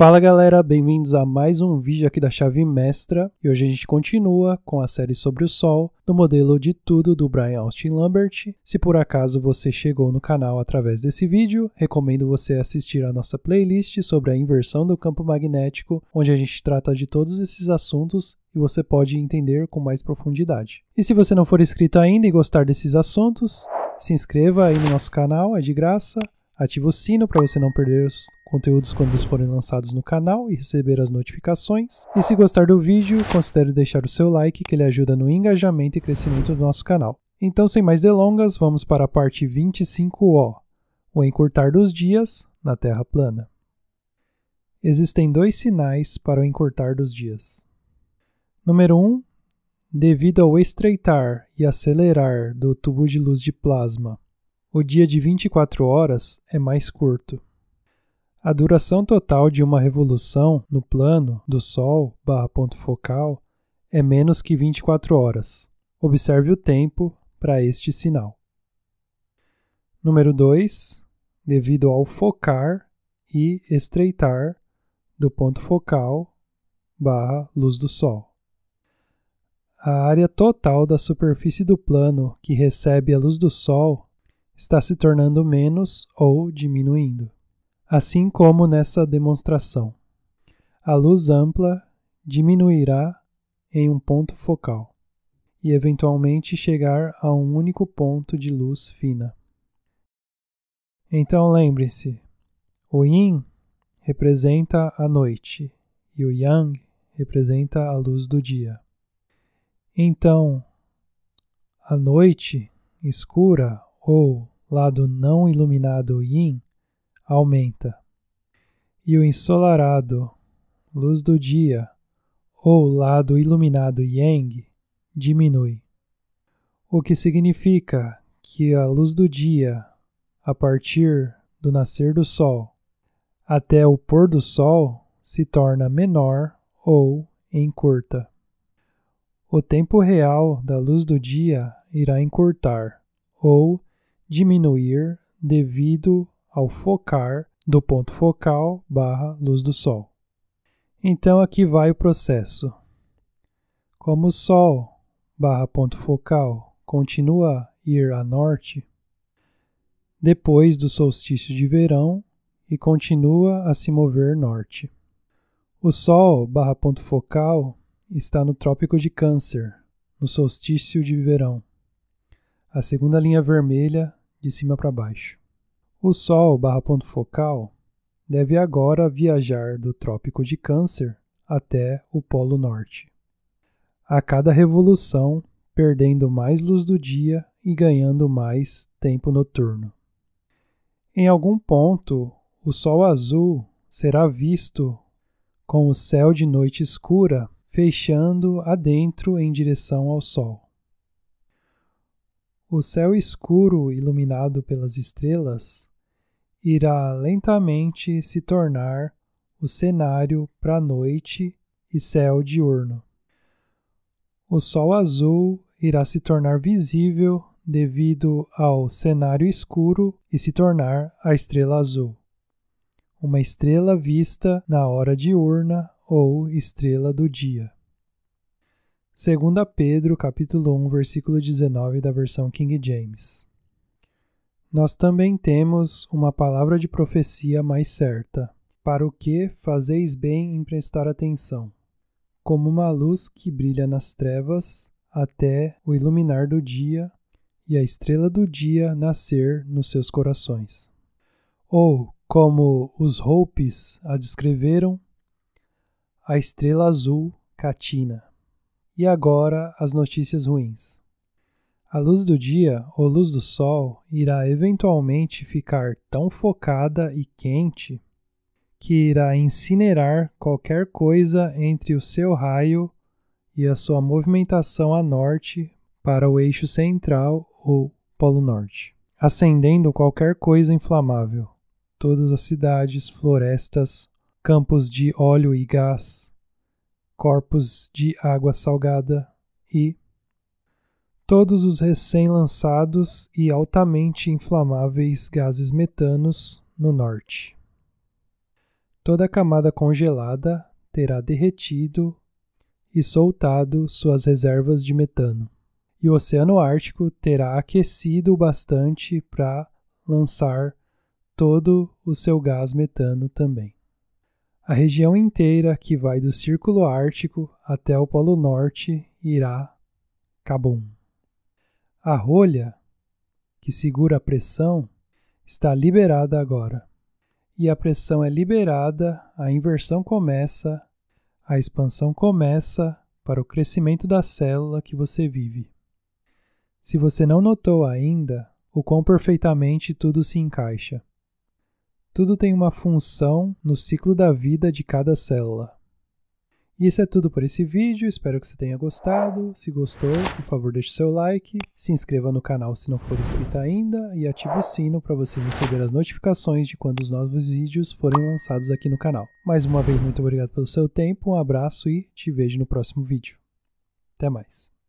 Fala galera, bem-vindos a mais um vídeo aqui da Chave Mestra e hoje a gente continua com a série sobre o Sol do modelo de tudo do Brian Austin Lambert. Se por acaso você chegou no canal através desse vídeo, recomendo você assistir a nossa playlist sobre a inversão do campo magnético, onde a gente trata de todos esses assuntos e você pode entender com mais profundidade. E se você não for inscrito ainda e gostar desses assuntos, se inscreva aí no nosso canal, é de graça, ativa o sino para você não perder os conteúdos quando eles forem lançados no canal e receber as notificações. E se gostar do vídeo, considere deixar o seu like, que ele ajuda no engajamento e crescimento do nosso canal. Então, sem mais delongas, vamos para a parte 25O, o encurtar dos dias na Terra plana. Existem dois sinais para o encurtar dos dias. Número 1, um, devido ao estreitar e acelerar do tubo de luz de plasma, o dia de 24 horas é mais curto. A duração total de uma revolução no plano do Sol barra ponto focal é menos que 24 horas. Observe o tempo para este sinal. Número 2. Devido ao focar e estreitar do ponto focal barra luz do Sol. A área total da superfície do plano que recebe a luz do Sol está se tornando menos ou diminuindo assim como nessa demonstração. A luz ampla diminuirá em um ponto focal e eventualmente chegar a um único ponto de luz fina. Então lembre-se, o yin representa a noite e o yang representa a luz do dia. Então, a noite escura ou lado não iluminado yin aumenta. E o ensolarado, luz do dia, ou lado iluminado yang, diminui. O que significa que a luz do dia, a partir do nascer do sol até o pôr do sol, se torna menor ou encurta. O tempo real da luz do dia irá encurtar ou diminuir devido ao focar do ponto focal barra luz do Sol. Então aqui vai o processo. Como o Sol barra ponto focal continua a ir a norte, depois do solstício de verão e continua a se mover norte. O Sol barra ponto focal está no Trópico de Câncer, no solstício de verão. A segunda linha vermelha de cima para baixo. O Sol barra ponto focal deve agora viajar do Trópico de Câncer até o Polo Norte. A cada revolução, perdendo mais luz do dia e ganhando mais tempo noturno. Em algum ponto, o Sol azul será visto com o céu de noite escura fechando adentro em direção ao Sol. O céu escuro iluminado pelas estrelas irá lentamente se tornar o cenário para noite e céu diurno. O sol azul irá se tornar visível devido ao cenário escuro e se tornar a estrela azul. Uma estrela vista na hora diurna ou estrela do dia. 2 Pedro, capítulo 1, versículo 19 da versão King James. Nós também temos uma palavra de profecia mais certa, para o que fazeis bem em prestar atenção, como uma luz que brilha nas trevas até o iluminar do dia e a estrela do dia nascer nos seus corações. Ou, como os Hopes a descreveram, a estrela azul Catina. E agora as notícias ruins. A luz do dia ou luz do sol irá eventualmente ficar tão focada e quente que irá incinerar qualquer coisa entre o seu raio e a sua movimentação a norte para o eixo central ou polo norte, acendendo qualquer coisa inflamável, todas as cidades, florestas, campos de óleo e gás, corpos de água salgada e todos os recém-lançados e altamente inflamáveis gases metanos no norte. Toda a camada congelada terá derretido e soltado suas reservas de metano, e o Oceano Ártico terá aquecido o bastante para lançar todo o seu gás metano também. A região inteira que vai do Círculo Ártico até o Polo Norte irá cabum. A rolha que segura a pressão está liberada agora. E a pressão é liberada, a inversão começa, a expansão começa para o crescimento da célula que você vive. Se você não notou ainda, o quão perfeitamente tudo se encaixa. Tudo tem uma função no ciclo da vida de cada célula. E isso é tudo por esse vídeo, espero que você tenha gostado. Se gostou, por favor deixe seu like, se inscreva no canal se não for inscrito ainda e ative o sino para você receber as notificações de quando os novos vídeos forem lançados aqui no canal. Mais uma vez, muito obrigado pelo seu tempo, um abraço e te vejo no próximo vídeo. Até mais!